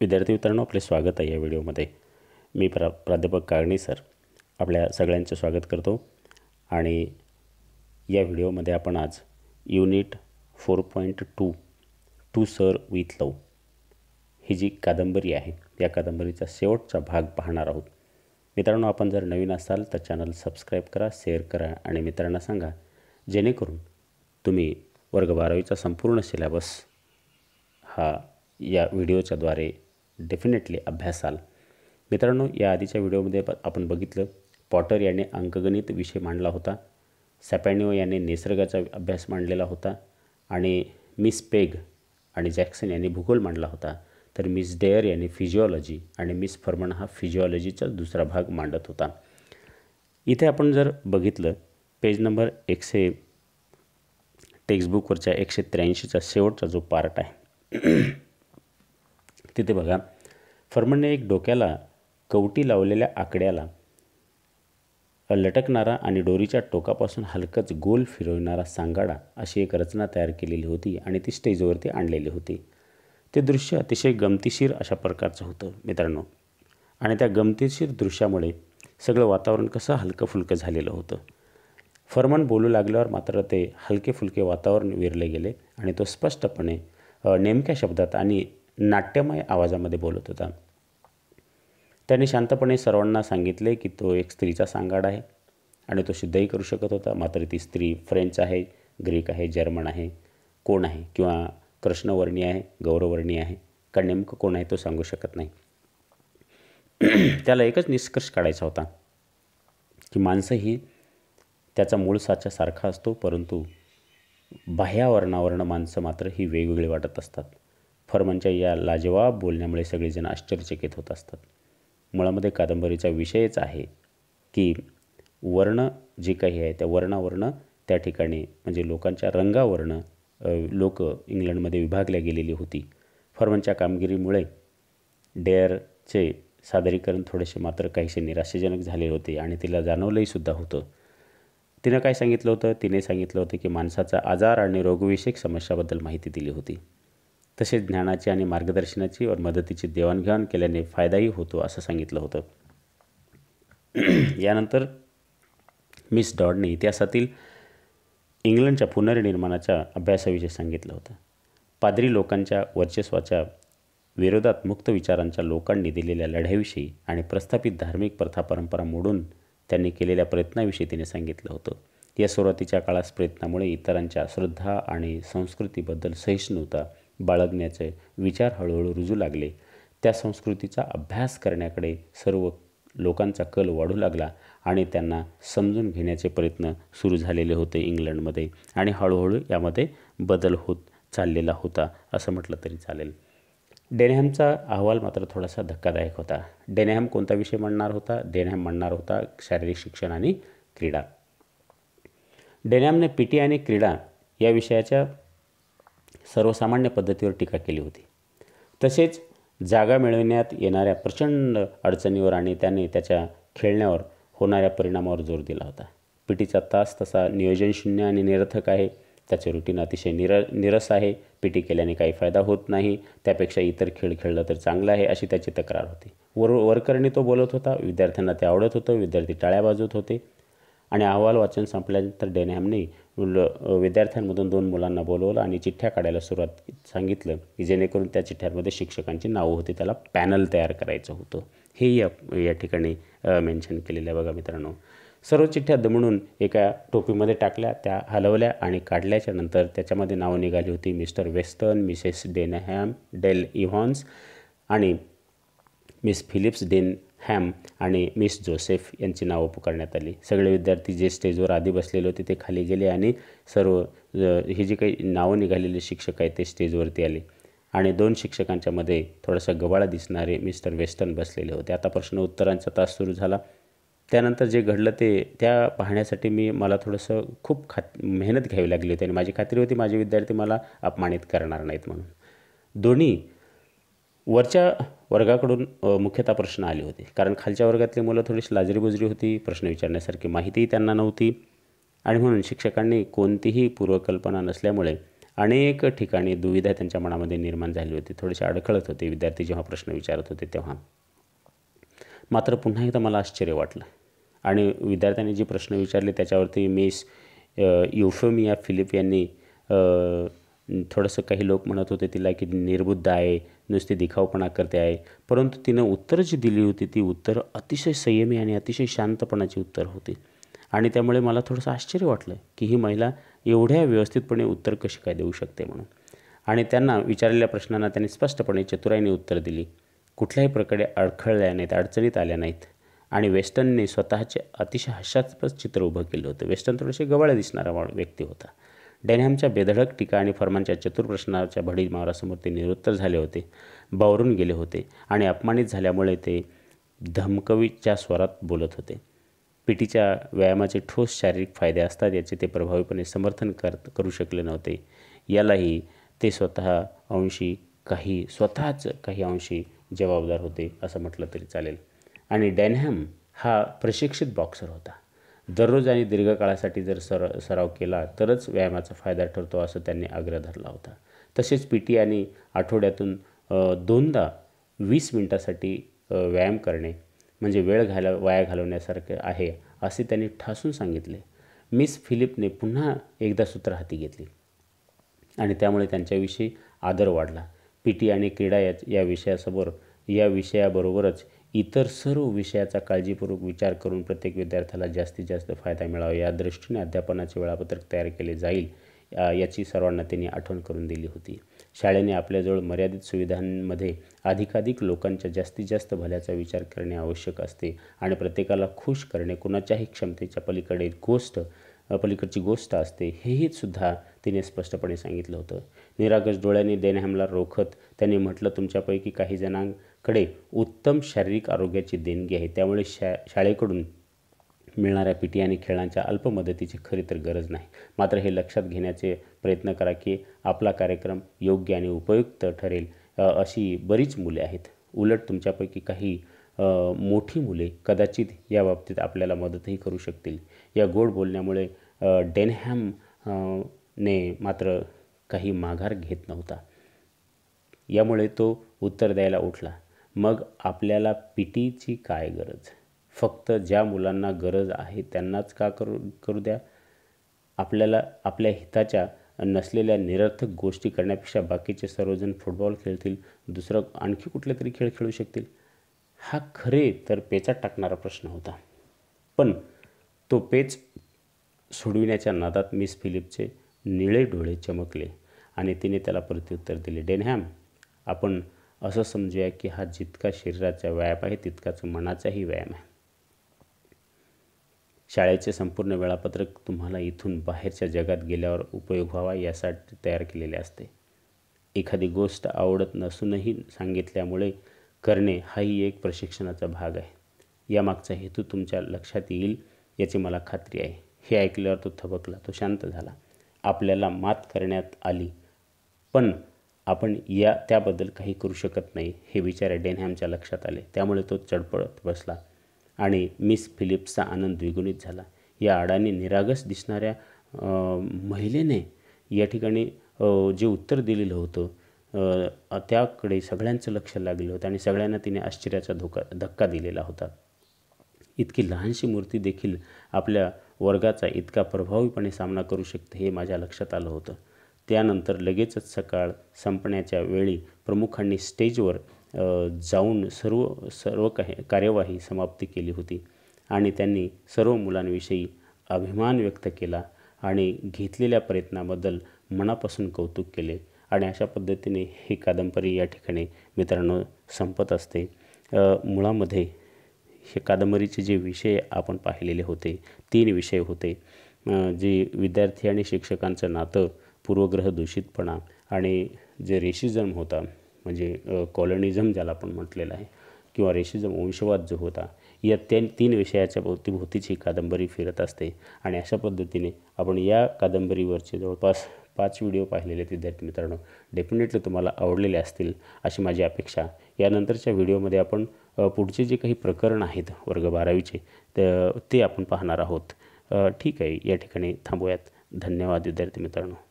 विद्यार्थी मित्रांनो आपले स्वागत आहे या व्हिडिओमध्ये मी प्रा प्राध्यापक काळणी सर आपल्या सगळ्यांचे स्वागत करतो आणि या व्हिडिओमध्ये आपण आज unit four point two to sir with love ही जी कादंबरी आहे या कादंबरीचा शेवटचा भाग पाहणार आहोत मित्रांनो आपण जर नवीन असाल तर चॅनल सबस्क्राईब करा शेअर करा आणि मित्रांना सांगा जेणेकरून तुम्ही वर्ग बारावीचा संपूर्ण सिलेबस हा या व्हिडिओच्याद्वारे डेफिनेटली अभ्यासाल मित्रांनो या आधीच्या व्हिडिओमध्ये आपण बघितलं पॉटर याने अंकगणित विषय मांडला होता सॅपॅनिओ याने निसर्गाचा अभ्यास मांडलेला होता आणि मिस पेग आणि जॅक्सन यांनी भूगोल मांडला होता तर मिस डेअर यांनी फिजिओलॉजी आणि मिस फर्मन हा फिजिओलॉजीचा दुसरा भाग मांडत होता इथे आपण जर बघितलं पेज नंबर एकशे टेक्स्टबुकवरच्या एकशे त्र्याऐंशीचा शेवटचा जो पार्ट आहे तिथे बघा फर्मनने एक डोक्याला कवटी लावलेल्या आकड्याला लटकणारा आणि डोरीच्या टोकापासून हलकंच गोल फिरवणारा सांगाडा अशी एक रचना तयार केलेली होती आणि ती स्टेजवरती आणलेली होती ते दृश्य अतिशय गमतीशीर अशा प्रकारचं होतं मित्रांनो आणि त्या गमतीशीर दृश्यामुळे सगळं वातावरण कसं हलकं फुलकं झालेलं होतं फर्मन बोलू लागल्यावर मात्र ते हलके फुलके वातावरण विरले गेले आणि तो स्पष्टपणे नेमक्या शब्दात आणि नाट्यमय आवाजामध्ये बोलत होता त्याने शांतपणे सर्वांना सांगितले की तो एक स्त्रीचा सांगाड आहे आणि तो सिद्धही करू शकत होता मात्र ती स्त्री फ्रेंच आहे ग्रीक आहे जर्मन आहे कोण आहे किंवा कृष्णवर्णी आहे गौरवर्णी आहे का नेमकं कोण आहे तो सांगू शकत नाही त्याला एकच निष्कर्ष काढायचा होता की माणसंही ही त्याचा मूळ साचा सारखा असतो परंतु बाह्यावरणावरणं माणसं मात्र ही वेगवेगळी वाटत असतात फर्मनच्या या लाजवाब बोलण्यामुळे सगळेजण आश्चर्यचकित होत असतात मुळामध्ये कादंबरीचा विषयच आहे की वर्ण जे काही आहे त्या वर्णावरनं त्या ठिकाणी म्हणजे लोकांच्या रंगावर्ण लोक इंग्लंडमध्ये विभागल्या गेलेली होती फर्मनच्या कामगिरीमुळे डेअरचे सादरीकरण थोडेसे मात्र काहीसे निराशाजनक झाले होते आणि तिला जाणवलंही सुद्धा होतं तिनं काय सांगितलं होतं तिने सांगितलं होतं की माणसाचा आजार आणि रोगविषयक समस्याबद्दल माहिती दिली होती तसेच ज्ञानाची आणि मार्गदर्शनाची व मदतीची देवाणघेवाण केल्याने फायदाही होतो असं सांगितलं होतं यानंतर मिस डॉडने इतिहासातील इंग्लंडच्या पुनर्निर्माणाच्या अभ्यासाविषयी सांगितलं होतं पादरी लोकांच्या वर्चस्वाच्या विरोधात मुक्त विचारांच्या लोकांनी दिलेल्या लढ्याविषयी आणि प्रस्थापित धार्मिक प्रथा परंपरा मोडून त्यांनी केलेल्या प्रयत्नाविषयी तिने सांगितलं होतं या सुरुवातीच्या काळास प्रयत्नामुळे इतरांच्या श्रद्धा आणि संस्कृतीबद्दल सहिष्णुता बाळगण्याचे विचार हळूहळू रुजू लागले त्या संस्कृतीचा अभ्यास करण्याकडे सर्व लोकांचा कल वाढू लागला आणि त्यांना समजून घेण्याचे प्रयत्न सुरू झालेले होते इंग्लंडमध्ये आणि हळूहळू यामध्ये बदल होत चाललेला होता असं म्हटलं तरी चालेल डेनहॅमचा अहवाल मात्र थोडासा धक्कादायक होता डेनॅम कोणता विषय म्हणणार होता डेनहॅम म्हणणार होता शारीरिक शिक्षण आणि क्रीडा डेनॅमने पी टी आणि क्रीडा या विषयाच्या सर्वसामान्य पद्धतीवर टीका केली होती तसेच जागा मिळविण्यात येणाऱ्या प्रचंड अडचणीवर आणि त्याने त्याच्या खेळण्यावर होणाऱ्या परिणामावर जोर दिला होता पिटीचा तास तसा नियोजनशून्य आणि निरर्थक आहे त्याचे रुटीन अतिशय निर निरस आहे पिटी केल्याने काही फायदा होत नाही त्यापेक्षा इतर खेळ खेळलं तर चांगलं आहे अशी त्याची तक्रार होती वर वरकरणी तो बोलत होता विद्यार्थ्यांना ते आवडत होतं विद्यार्थी टाळ्या बाजवत होते आणि अहवाल वाचन संपल्यानंतर डेनहॅमने विद्यार्थ्यांमधून दोन मुलांना बोलवलं आणि चिठ्ठ्या काढायला सुरुवात सांगितलं की जेणेकरून त्या चिठ्ठ्यांमध्ये शिक्षकांची नावं होती त्याला पॅनल तयार करायचं होतं हे या या ठिकाणी मेन्शन केलेलं आहे बघा मित्रांनो सर्व चिठ्ठ्या दमडून एका टोपीमध्ये टाकल्या त्या हलवल्या आणि काढल्याच्यानंतर त्याच्यामध्ये नावं निघाली होती mister Western missus Denham Dale Evans आणि मिस फिलिप्स डेन हॅम आणि मिस जोसेफ यांची नावं पुकारण्यात आली सगळे विद्यार्थी जे स्टेजवर आधी बसलेले होते ते खाली गेले आणि सर्व ही जी काही नावं निघालेले शिक्षक आहेत ते स्टेजवरती आले आणि दोन शिक्षकांच्यामध्ये थोडासा गवाळा दिसणारे मिस्टर वेस्टर्न बसलेले होते आता प्रश्न उत्तरांचा तास सुरू झाला त्यानंतर जे घडलं ते त्या पाहण्यासाठी मी मला थोडंसं खूप खात मेहनत घ्यावी लागली होती आणि माझी खात्री होती माझे विद्यार्थी मला अपमानित करणार नाहीत म्हणून दोन्ही वरच्या वर्गाकडून मुख्यतः प्रश्न आले होते कारण खालच्या वर्गातली मुलं थोडीशी लाजरीबुजरी होती प्रश्न विचारण्यासारखी माहितीही त्यांना नव्हती आणि म्हणून शिक्षकांनी कोणतीही पूर्वकल्पना नसल्यामुळे अनेक ठिकाणी दुविधा त्यांच्या मनामध्ये निर्माण झाली होती थोडेसे अडखळत होते विद्यार्थी जेव्हा प्रश्न विचारत होते तेव्हा मात्र पुन्हा एकदा मला आश्चर्य वाटलं आणि विद्यार्थ्यांनी जे प्रश्न विचारले त्याच्यावरती मिस युफोमिया फिलिप यांनी थोडंसं काही लोक म्हणत होते तिला की निर्बुद्ध आहे नुसती दिखावपणा करते आहे परंतु तिनं उत्तर जी दिली होती ती उत्तर अतिशय संयमी आणि अतिशय शांतपणाची उत्तर होती आणि त्यामुळे मला थोडंसं आश्चर्य वाटलं की ही महिला एवढ्या व्यवस्थितपणे उत्तर कशी काय देऊ शकते म्हणून आणि त्यांना विचारलेल्या प्रश्नांना त्यांनी स्पष्टपणे चतुराईने उत्तर दिली कुठल्याही प्रकारे अडखळल्या नाहीत अडचणीत आल्या नाहीत आणि वेस्टर्नने स्वतःचे अतिशय हास्यास्पद चित्र उभं केलं होतं वेस्टर्न थोडेसे गवाळ्या दिसणारा व्यक्ती होता डॅनहॅमच्या बेधडक टीका आणि फर्मानच्या चतुर्प्रश्नाच्या भडी मारासमोर ते निरुत्तर झाले होते बावरून गेले होते आणि अपमानित झाल्यामुळे ते धमकवीच्या स्वरात बोलत होते पिटीच्या व्यायामाचे ठोस शारीरिक फायदे असतात याचे ते प्रभावीपणे समर्थन कर करू शकले नव्हते यालाही ते स्वतः अंशी काही स्वतःच काही अंशी जबाबदार होते असं म्हटलं तरी चालेल आणि डॅनहॅम हा प्रशिक्षित बॉक्सर होता दररोज आणि दीर्घकाळासाठी जर सर सराव केला तरच व्यायामाचा फायदा ठरतो असं त्यांनी आग्रह धरला होता तसेच पी टी आणि आठवड्यातून दोनदा वीस मिनटासाठी व्यायाम करणे म्हणजे वेळ घाला वाया घालवण्यासारखे आहे असे त्यांनी ठासून सांगितले मिस फिलिपने पुन्हा एकदा सूत्र हाती घेतली आणि त्यामुळे त्यांच्याविषयी आदर वाढला पी टी आणि क्रीडा या या विषयासमोर या विषयाबरोबरच इतर सर्व विषयाचा काळजीपूर्वक विचार करून प्रत्येक विद्यार्थ्याला जास्तीत जास्त फायदा मिळावा या दृष्टीने अध्यापनाचे वेळापत्रक तयार केले जाईल याची सर्वांना त्यांनी आठवण करून दिली होती शाळेने आपल्याजवळ मर्यादित सुविधांमध्ये अधिकाधिक लोकांच्या जास्तीत जास्त भल्याचा विचार करणे आवश्यक असते आणि प्रत्येकाला खुश करणे कुणाच्याही क्षमतेच्या पलीकडे गोष्ट पलीकडची गोष्ट असते हेही सुद्धा तिने स्पष्टपणे सांगितलं होतं निरागस डोळ्यांनी डेनहॅमला रोखत त्याने म्हटलं तुमच्यापैकी काही जणांना कडे उत्तम शारीरिक आरोग्याची देणगी आहे त्यामुळे शा शाळेकडून मिळणाऱ्या पी आणि खेळांच्या अल्प मदतीची खरी तर गरज नाही मात्र हे लक्षात घेण्याचे प्रयत्न करा की आपला कार्यक्रम योग्य आणि उपयुक्त ठरेल अशी बरीच मुले आहेत उलट तुमच्यापैकी काही मोठी मुले कदाचित या बाबतीत आपल्याला मदतही करू शकतील या गोड बोलण्यामुळे डेनहॅम ने मात्र काही माघार घेत नव्हता यामुळे तो उत्तर द्यायला उठला मग आपल्याला पी टीची काय गरज फक्त ज्या मुलांना गरज आहे त्यांनाच का करू करू द्या आपल्याला आपल्या हिताच्या नसलेल्या निरर्थक गोष्टी करण्यापेक्षा बाकीचे सर्वजण फुटबॉल खेळतील दुसरं आणखी कुठले तरी खेळ खेळू शकतील हा खरे तर पेचात टाकणारा प्रश्न होता पण तो पेच सोडविण्याच्या नादात मिस फिलिपचे निळे डोळे चमकले आणि तिने त्याला प्रत्युत्तर दिले डेनहॅम आपण असं समजूया की हा जितका शरीराचा व्यायाम आहे तितकाच मनाचाही व्यायाम आहे शाळेचे संपूर्ण वेळापत्रक तुम्हाला इथून बाहेरच्या जगात गेल्यावर उपयोग व्हावा यासाठी तयार केलेले असते एखादी गोष्ट आवडत नसूनही सांगितल्यामुळे करणे हाही एक प्रशिक्षणाचा भाग आहे यामागचा हेतू तुमच्या लक्षात येईल याची मला खात्री आहे हे ऐकल्यावर तो थबकला तो शांत झाला आपल्याला मात करण्यात आली पण आपण या त्याबद्दल काही करू शकत नाही हे विचार डेनहॅमच्या लक्षात आले त्यामुळे तो चडपडत बसला आणि मिस फिलिप्सचा आनंद द्विगुणित झाला या अडाणी निरागस दिसणाऱ्या महिलेने या ठिकाणी जे उत्तर दिलेलं होतं त्याकडे सगळ्यांचं लक्ष लागलं होतं आणि सगळ्यांना तिने आश्चर्याचा धोका धक्का दिलेला होता इतकी लहानशी मूर्ती देखील आपल्या वर्गाचा इतका प्रभावीपणे सामना करू शकते हे माझ्या लक्षात आलं होतं त्यानंतर लगेचच सकाळ संपण्याच्या वेळी प्रमुखांनी स्टेजवर जाऊन सर्व सर्व काही कार्यवाही समाप्ती केली होती आणि त्यांनी सर्व मुलांविषयी अभिमान व्यक्त केला आणि घेतलेल्या प्रयत्नाबद्दल मनापासून कौतुक केले आणि अशा पद्धतीने ही कादंबरी या ठिकाणी मित्रांनो संपत असते मुळामध्ये हे कादंबरीचे जे विषय आपण पाहिलेले होते तीन विषय होते जे विद्यार्थी आणि शिक्षकांचं नातं पूर्वग्रह दूषितपणा आणि जे रेशिझम होता म्हणजे कॉलनिझम ज्याला आपण म्हटलेलं आहे किंवा रेशिझम वंशवाद जो होता या त्या तीन विषयाच्या भोवतीभोवतीची कादंबरी फिरत असते आणि अशा पद्धतीने आपण या कादंबरीवरचे जवळपास पाच व्हिडिओ पाहिलेले विद्यार्थी मित्रांनो डेफिनेटली तुम्हाला आवडलेले असतील अशी माझी अपेक्षा यानंतरच्या व्हिडिओमध्ये आपण पुढचे जे काही प्रकरण आहेत वर्ग बारावीचे ते आपण पाहणार आहोत ठीक आहे या ठिकाणी थांबूयात धन्यवाद विद्यार्थी मित्रांनो